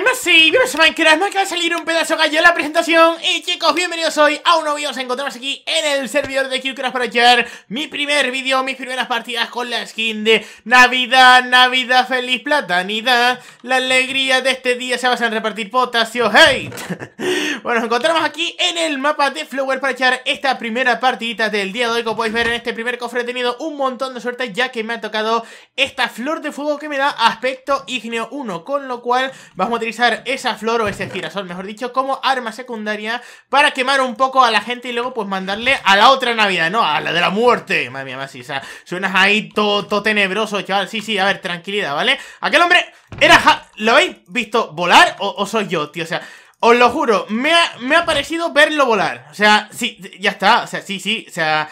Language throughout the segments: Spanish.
más Messi, bienvenidos a Minecraft, me acaba de salir un pedazo gallo en la presentación Y chicos, bienvenidos hoy a un nuevo video, nos encontramos aquí en el servidor de Killcraft para echar mi primer vídeo, mis primeras partidas con la skin de Navidad, Navidad, feliz platanidad La alegría de este día se basa en repartir potasio, hey Bueno, nos encontramos aquí en el mapa de Flower para echar esta primera partidita del día de hoy Como podéis ver en este primer cofre he tenido un montón de suerte ya que me ha tocado esta flor de fuego que me da aspecto Igneo 1 Con lo cual vamos a utilizar esa flor o ese girasol, mejor dicho, como arma secundaria para quemar un poco a la gente y luego pues mandarle a la otra Navidad, ¿no? A la de la muerte. Madre mía, más, o sea, suenas ahí todo tenebroso, chaval. Sí, sí, a ver, tranquilidad, ¿vale? Aquel hombre era... ¿Lo habéis visto volar o, o soy yo, tío? O sea... Os lo juro, me ha, me ha parecido verlo volar. O sea, sí, ya está. O sea, sí, sí. O sea,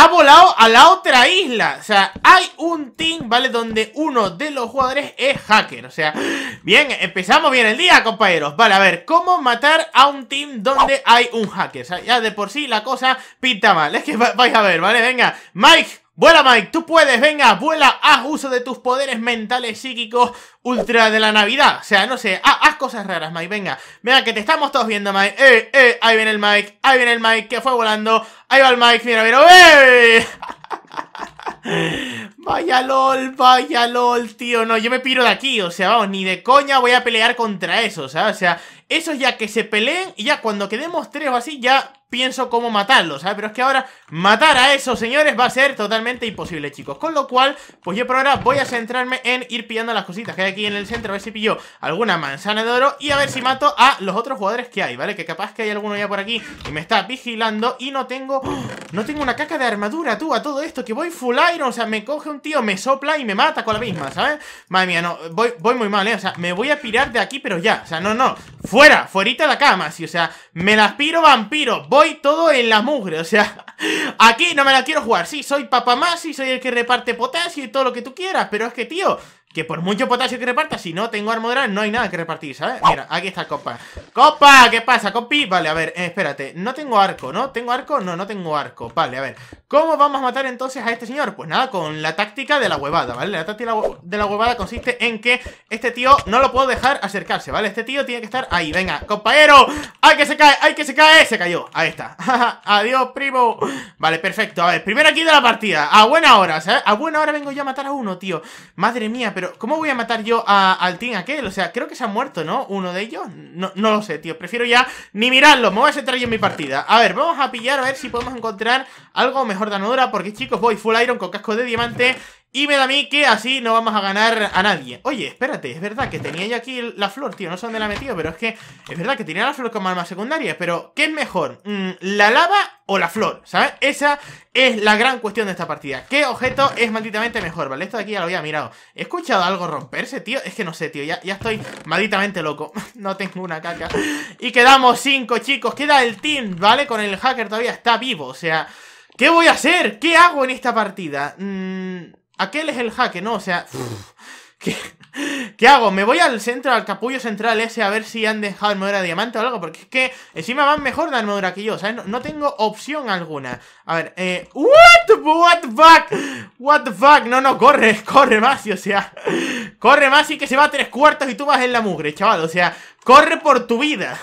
ha volado a la otra isla. O sea, hay un team, ¿vale? Donde uno de los jugadores es hacker. O sea, bien, empezamos bien el día, compañeros. Vale, a ver, ¿cómo matar a un team donde hay un hacker? O sea, ya de por sí la cosa pinta mal. Es que vais a ver, ¿vale? Venga, Mike, Vuela Mike, tú puedes, venga, vuela, haz uso de tus poderes mentales psíquicos ultra de la Navidad. O sea, no sé, ah, haz, cosas raras, Mike, venga. Venga, que te estamos todos viendo, Mike. Eh, eh, ahí viene el Mike, ahí viene el Mike, que fue volando. Ahí va el Mike, mira, mira, ¡eh! Vaya LOL, vaya LOL, tío. No, yo me piro de aquí, o sea, vamos, ni de coña voy a pelear contra eso, ¿sabes? O sea, esos ya que se peleen y ya cuando quedemos tres o así, ya pienso cómo matarlo, ¿sabes? Pero es que ahora matar a esos señores va a ser totalmente imposible, chicos Con lo cual, pues yo por ahora voy a centrarme en ir pillando las cositas que hay aquí en el centro A ver si pillo alguna manzana de oro y a ver si mato a los otros jugadores que hay, ¿vale? Que capaz que hay alguno ya por aquí y me está vigilando y no tengo... ¡oh! No tengo una caca de armadura, tú, a todo esto Que voy full iron, o sea, me coge un tío, me sopla y me mata con la misma, ¿sabes? Madre mía, no, voy, muy mal, ¿eh? O sea, me voy a pirar de aquí, pero ya, o sea, no, no Fuera, fuerita de la cama, sí, o sea, me las piro vampiro, voy voy todo en la mugre, o sea, aquí no me la quiero jugar. Sí, soy más Y soy el que reparte potasio y todo lo que tú quieras, pero es que, tío, que por mucho potasio que reparta, si no tengo armadura, no hay nada que repartir, ¿sabes? Mira, aquí está el compa. ¡Copa! ¿Qué pasa, compi? Vale, a ver, eh, espérate. No tengo arco, ¿no? ¿Tengo arco? No, no tengo arco. Vale, a ver. ¿Cómo vamos a matar entonces a este señor? Pues nada, con la táctica de la huevada, ¿vale? La táctica de la huevada consiste en que este tío no lo puedo dejar acercarse, ¿vale? Este tío tiene que estar ahí. Venga, compañero. ¡Ay, que se cae! ¡Ay, que se cae! Se cayó. Ahí está. Adiós, primo. Vale, perfecto. A ver, primero aquí de la partida. A buena hora, ¿sabes? A buena hora vengo yo a matar a uno, tío. Madre mía, pero ¿cómo voy a matar yo a, al team aquel? O sea, creo que se ha muerto, ¿no? Uno de ellos. No, no lo sé, tío. Prefiero ya ni mirarlo. Me voy a centrar yo en mi partida. A ver, vamos a pillar a ver si podemos encontrar algo mejor de anodura. Porque, chicos, voy full iron con casco de diamante. Y me da a mí que así no vamos a ganar a nadie Oye, espérate, es verdad que tenía yo aquí la flor, tío No sé dónde la he metido, pero es que Es verdad que tenía la flor como arma secundaria Pero, ¿qué es mejor? Mm, ¿La lava o la flor? ¿Sabes? Esa es la gran cuestión de esta partida ¿Qué objeto es malditamente mejor? Vale, esto de aquí ya lo había mirado ¿He escuchado algo romperse, tío? Es que no sé, tío Ya, ya estoy malditamente loco No tengo una caca Y quedamos cinco, chicos Queda el team, ¿vale? Con el hacker todavía está vivo O sea... ¿Qué voy a hacer? ¿Qué hago en esta partida? Mmm... Aquel es el jaque, ¿no? O sea, ¿qué, hago? ¿Me voy al centro, al capullo central ese a ver si han dejado armadura de diamante o algo? Porque es que encima van mejor de armadura que yo, O No, no tengo opción alguna. A ver, eh... What the, what the fuck? What the fuck? No, no, corre, corre Masi, o sea... Corre Masi que se va a tres cuartos y tú vas en la mugre, chaval, o sea... Corre por tu vida.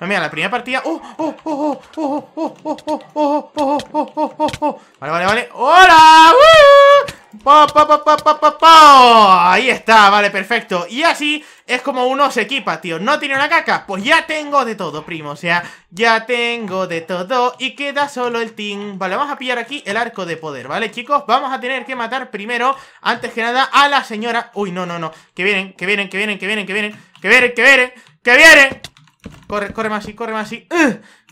Mira, la primera partida... ¡Oh, oh, oh, oh, oh, oh, oh, oh, oh, oh, oh, oh, Vale, vale, vale. ¡Hola! ¡Uh! ¡Po, po, po, po, po, po, po! Ahí está, vale, perfecto. Y así es como uno se equipa, tío. ¿No tiene una caca? Pues ya tengo de todo, primo. O sea, ya tengo de todo y queda solo el team. Vale, vamos a pillar aquí el arco de poder, ¿vale, chicos? Vamos a tener que matar primero, antes que nada, a la señora... Uy, no, no, no. Que vienen, que vienen, que vienen, que vienen, que vienen. Que vienen, que vienen, que viene Corre, corre más y corre más y...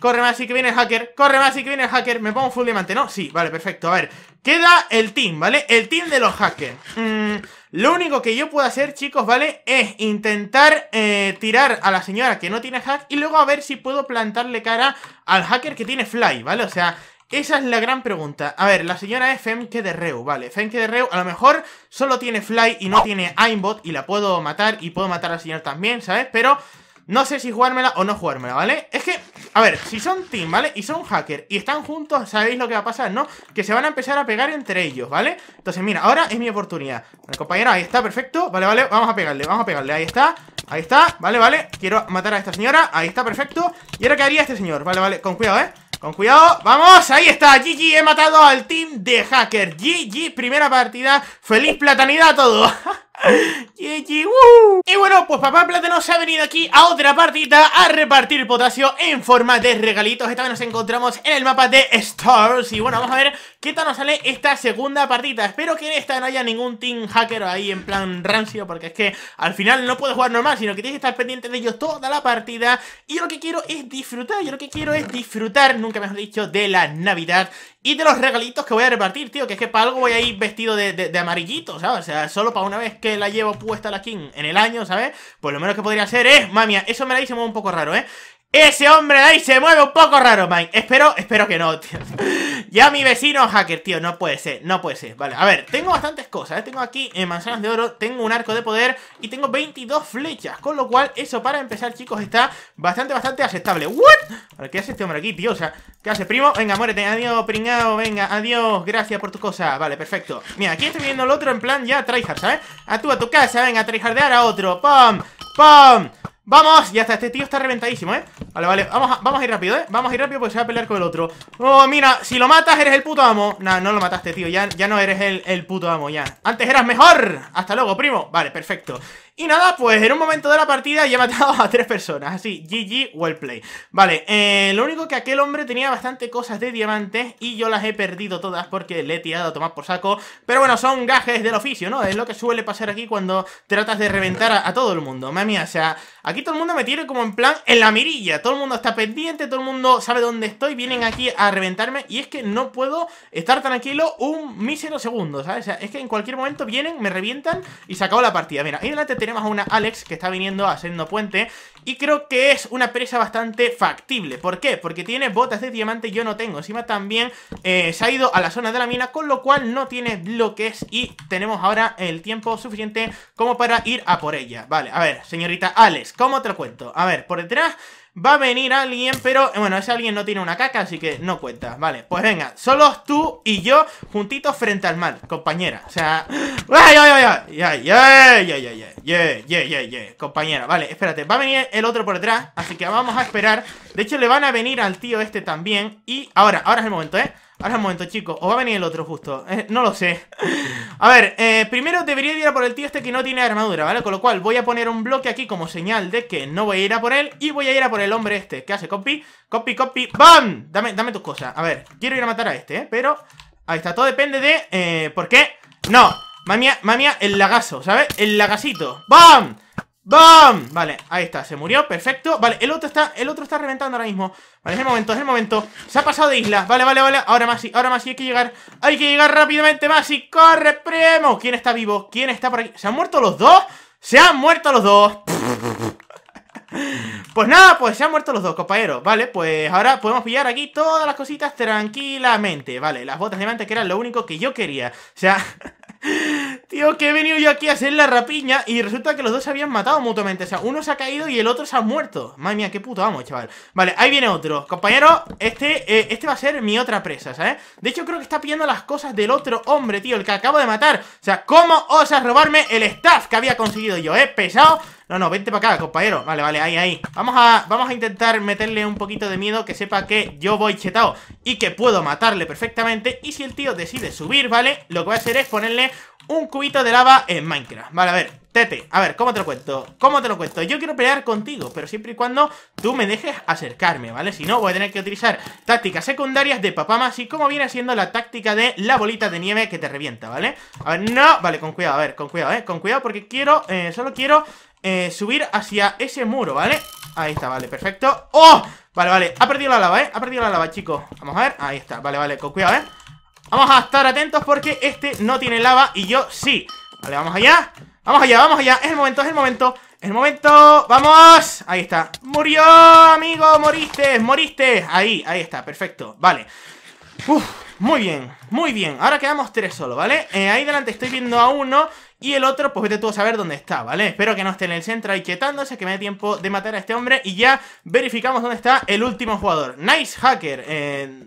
corre más y que viene el hacker. Corre más y que viene el hacker. Me pongo full diamante, ¿no? Sí, vale, perfecto. A ver. Queda el team, ¿vale? El team de los hackers. Mmm... Lo único que yo puedo hacer, chicos, ¿vale? Es intentar eh, tirar a la señora que no tiene hack y luego a ver si puedo plantarle cara al hacker que tiene fly, ¿vale? O sea, esa es la gran pregunta. A ver, la señora es Femke de Reu, vale. Femke de Reu a lo mejor solo tiene Fly y no tiene Aimbot y la puedo matar y puedo matar a la señora también, ¿sabes? Pero no sé si jugármela o no jugármela, ¿vale? Es que a ver, si son team, ¿vale? Y son hacker y están juntos, sabéis lo que va a pasar, ¿no? Que se van a empezar a pegar entre ellos, ¿vale? Entonces, mira, ahora es mi oportunidad Vale, compañero, ahí está, perfecto Vale, vale, vamos a pegarle, vamos a pegarle Ahí está, ahí está, vale, vale Quiero matar a esta señora, ahí está, perfecto Y ahora, ¿qué haría este señor? Vale, vale, con cuidado, ¿eh? Con cuidado, vamos, ahí está, GG, he matado al team de hacker GG, primera partida, feliz platanidad a todos y bueno, pues Papá Plátano se ha venido aquí a otra partida a repartir potasio en forma de regalitos Esta vez nos encontramos en el mapa de Stars Y bueno, vamos a ver qué tal nos sale esta segunda partida Espero que en esta no haya ningún team hacker ahí en plan rancio Porque es que al final no puedes jugar normal, sino que tienes que estar pendiente de ellos toda la partida Y yo lo que quiero es disfrutar, yo lo que quiero es disfrutar, nunca mejor dicho, de la Navidad y de los regalitos que voy a repartir, tío, que es que para algo voy a ir vestido de, amarillito, ¿sabes? O sea, solo para una vez que la llevo puesta la King en el año, ¿sabes? Pues lo menos que podría hacer es, mamia, eso me la hice un poco raro, ¿eh? Ese hombre de ahí se mueve un poco raro, man. Espero, espero que no, tío. Ya mi vecino hacker, tío. No puede ser, no puede ser. Vale, a ver, tengo bastantes cosas. ¿eh? Tengo aquí eh, manzanas de oro, tengo un arco de poder y tengo 22 flechas. Con lo cual, eso para empezar, chicos, está bastante, bastante aceptable. ¿What? ¿qué hace este hombre aquí, tío? O sea, ¿qué hace, primo? Venga, muérete. Adiós, pringao. Venga, adiós. Gracias por tu cosa. Vale, perfecto. Mira, aquí estoy viendo el otro en plan ya tryhard, ¿sabes? A tú, a tu casa. Venga, tryhardear a otro. ¡Pam! ¡Pam! ¡Vamos! Ya está, este tío está reventadísimo, ¿eh? Vale, vale, vamos a, vamos a ir rápido, ¿eh? Vamos a ir rápido porque se va a pelear con el otro ¡Oh, mira! Si lo matas eres el puto amo Nah, no lo mataste, tío, ya, ya no eres el, el puto amo, ya Antes eras mejor Hasta luego, primo Vale, perfecto y nada, pues en un momento de la partida ya he matado a tres personas, así, GG, well play. Vale, eh, lo único que aquel hombre tenía bastante cosas de diamantes y yo las he perdido todas porque le he tirado a tomar por saco. Pero bueno, son gajes del oficio, ¿no? Es lo que suele pasar aquí cuando tratas de reventar a, todo el mundo. Mami, o sea, aquí todo el mundo me tiene como en plan en la mirilla. Todo el mundo está pendiente, todo el mundo sabe dónde estoy, vienen aquí a reventarme y es que no puedo estar tranquilo un mísero segundo, ¿sabes? O sea, es que en cualquier momento vienen, me revientan y se acabó la partida. Mira, ahí delante tenemos a una Alex que está viniendo haciendo puente y creo que es una presa bastante factible. ¿Por qué? Porque tiene botas de diamante yo no tengo. Encima también eh, se ha ido a la zona de la mina, con lo cual no tiene bloques y tenemos ahora el tiempo suficiente como para ir a por ella. Vale, a ver, señorita Alex, ¿cómo te lo cuento? A ver, por detrás Va a venir alguien, pero bueno, ese alguien no tiene una caca, así que no cuenta. Vale, pues venga, solo tú y yo juntitos frente al mal, compañera. O sea... ¡Ay, ay, ay! ay Compañera, vale, espérate. Va a venir el otro por detrás, así que vamos a esperar de hecho, le van a venir al tío este también. Y ahora, ahora es el momento, ¿eh? Ahora es el momento, chicos. O va a venir el otro justo. Eh, no lo sé. A ver, eh, primero debería ir a por el tío este que no tiene armadura, ¿vale? Con lo cual voy a poner un bloque aquí como señal de que no voy a ir a por él. Y voy a ir a por el hombre este. ¿Qué hace? Copy, copy, copy. ¡Bam! Dame, dame tus cosas. A ver, quiero ir a matar a este, ¿eh? Pero... Ahí está, todo depende de... Eh, ¿Por qué? No. Mamia, mamia, el lagazo, ¿sabes? El lagacito. ¡Bam! ¡Bam! Vale, ahí está, se murió, perfecto Vale, el otro está, el otro está reventando ahora mismo Vale, es el momento, es el momento Se ha pasado de isla, vale, vale, vale Ahora más, ahora más, hay que llegar Hay que llegar rápidamente, más y corre, primo ¿Quién está vivo? ¿Quién está por aquí? ¿Se han muerto los dos? ¡Se han muerto los dos! Pues nada, pues se han muerto los dos, compañeros Vale, pues ahora podemos pillar aquí todas las cositas tranquilamente Vale, las botas de diamante que eran lo único que yo quería O sea... Tío, que he venido yo aquí a hacer la rapiña y resulta que los dos se habían matado mutuamente. O sea, uno se ha caído y el otro se ha muerto. Madre mía, qué puto amo, chaval. Vale, ahí viene otro. Compañero, este, eh, este va a ser mi otra presa, ¿sabes? De hecho, creo que está pillando las cosas del otro hombre, tío, el que acabo de matar. O sea, ¿cómo osas robarme el staff que había conseguido yo, eh? Pesado. No, no, vente para acá, compañero. Vale, vale, ahí, ahí. Vamos a, vamos a intentar meterle un poquito de miedo, que sepa que yo voy chetado y que puedo matarle perfectamente. Y si el tío decide subir, ¿vale? Lo que voy a hacer es ponerle un cubito de lava en Minecraft. Vale, a ver, Tete, a ver, ¿cómo te lo cuento? ¿Cómo te lo cuento? Yo quiero pelear contigo, pero siempre y cuando tú me dejes acercarme, ¿vale? Si no, voy a tener que utilizar tácticas secundarias de más y como viene siendo la táctica de la bolita de nieve que te revienta, ¿vale? A ver, no, vale, con cuidado, a ver, con cuidado, ¿eh? Con cuidado porque quiero, eh, solo quiero eh, subir hacia ese muro, ¿vale? Ahí está, vale, perfecto ¡Oh! Vale, vale, ha perdido la lava, ¿eh? Ha perdido la lava, chicos Vamos a ver, ahí está, vale, vale, con cuidado, ¿eh? Vamos a estar atentos porque este no tiene lava y yo sí Vale, vamos allá Vamos allá, vamos allá, es el momento, es el momento Es el momento, ¡vamos! Ahí está Murió, amigo, moriste, moriste Ahí, ahí está, perfecto, vale Uf muy bien, muy bien. Ahora quedamos tres solo, ¿vale? Eh, ahí delante estoy viendo a uno y el otro, pues vete tú a saber dónde está, ¿vale? Espero que no esté en el centro ahí quietándose, que me dé tiempo de matar a este hombre y ya verificamos dónde está el último jugador. Nice hacker, eh,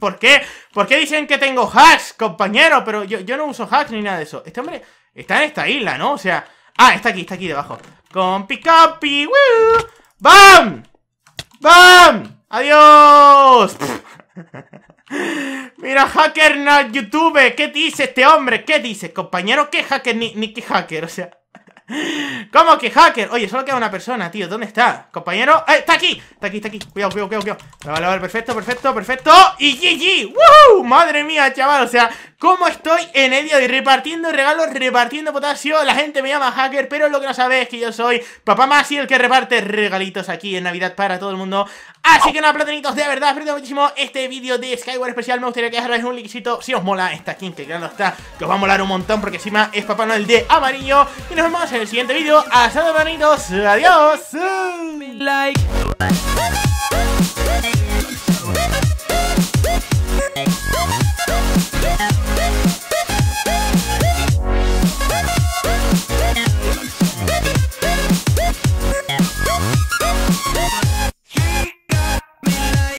¿Por qué? ¿Por qué dicen que tengo hacks, compañero? Pero yo, no uso hacks ni nada de eso. Este hombre está en esta isla, ¿no? O sea... Ah, está aquí, está aquí debajo. con pickup ¡Woo! ¡Bam! ¡Bam! ¡Adiós! Mira, hacker no YouTube, ¿qué dice este hombre? ¿Qué dice, compañero? ¿Qué hacker? Ni, qué hacker, o sea. ¿Cómo que hacker? Oye, solo queda una persona, tío. ¿Dónde está? Compañero. ¡Eh! ¡Está aquí! Está aquí, está aquí. Cuidado, cuidado, cuidado, cuidado. Vale, vale, Perfecto, perfecto, perfecto. Y GG. ¡Woo! Madre mía, chaval. O sea, ¿Cómo estoy en el día de Repartiendo regalos, repartiendo potasio. La gente me llama hacker, pero lo que no sabe es que yo soy Papá Masi, el que reparte regalitos aquí en Navidad para todo el mundo. Así que nada, platanitos, de verdad, espero muchísimo este vídeo de Skyward especial. Me gustaría que dejarais un likecito si os mola esta skin, que claro está, que os va a molar un montón, porque encima es Papá Noel de amarillo. Y nos vemos en el siguiente vídeo. Hasta luego, Adiós. Like.